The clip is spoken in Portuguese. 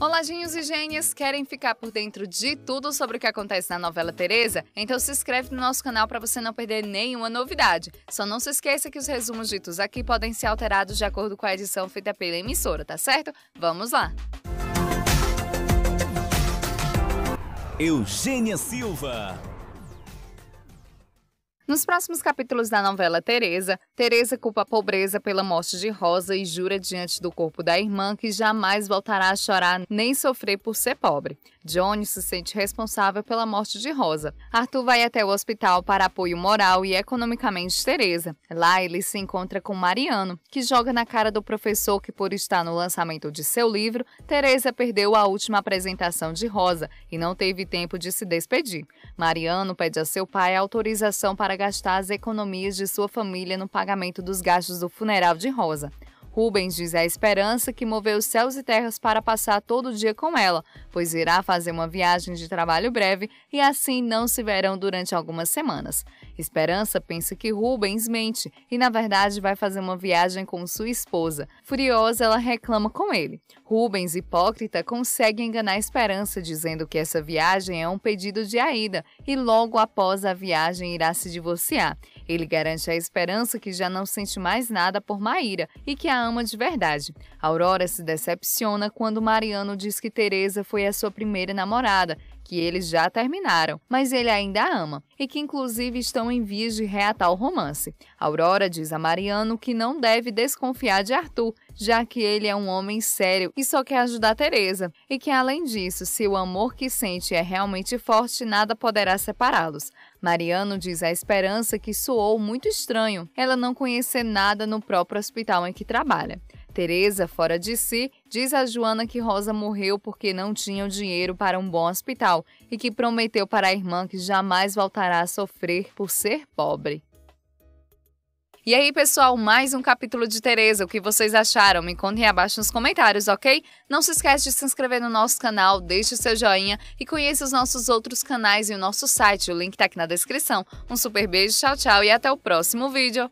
Olajinhos e gênias, querem ficar por dentro de tudo sobre o que acontece na novela Teresa? Então se inscreve no nosso canal para você não perder nenhuma novidade. Só não se esqueça que os resumos ditos aqui podem ser alterados de acordo com a edição feita pela emissora, tá certo? Vamos lá! Eugênia Silva nos próximos capítulos da novela Teresa, Teresa culpa a pobreza pela morte de Rosa e jura diante do corpo da irmã que jamais voltará a chorar nem sofrer por ser pobre. Johnny se sente responsável pela morte de Rosa. Arthur vai até o hospital para apoio moral e economicamente de Teresa. Lá ele se encontra com Mariano, que joga na cara do professor que por estar no lançamento de seu livro, Teresa perdeu a última apresentação de Rosa e não teve tempo de se despedir. Mariano pede a seu pai autorização para gastar as economias de sua família no pagamento dos gastos do funeral de Rosa. Rubens diz à é Esperança que moveu céus e terras para passar todo o dia com ela, pois irá fazer uma viagem de trabalho breve e assim não se verão durante algumas semanas. Esperança pensa que Rubens mente e, na verdade, vai fazer uma viagem com sua esposa. Furiosa, ela reclama com ele. Rubens, hipócrita, consegue enganar Esperança, dizendo que essa viagem é um pedido de aída e logo após a viagem irá se divorciar. Ele garante a esperança que já não sente mais nada por Maíra e que a ama de verdade. Aurora se decepciona quando Mariano diz que Teresa foi a sua primeira namorada que eles já terminaram, mas ele ainda a ama, e que inclusive estão em vias de reatar o romance. Aurora diz a Mariano que não deve desconfiar de Arthur, já que ele é um homem sério e só quer ajudar Teresa, e que além disso, se o amor que sente é realmente forte, nada poderá separá-los. Mariano diz a Esperança que soou muito estranho ela não conhecer nada no próprio hospital em que trabalha. Teresa, fora de si, diz a Joana que Rosa morreu porque não tinha o dinheiro para um bom hospital e que prometeu para a irmã que jamais voltará a sofrer por ser pobre. E aí, pessoal, mais um capítulo de Tereza. O que vocês acharam? Me contem abaixo nos comentários, ok? Não se esquece de se inscrever no nosso canal, deixe o seu joinha e conheça os nossos outros canais e o nosso site. O link tá aqui na descrição. Um super beijo, tchau, tchau e até o próximo vídeo.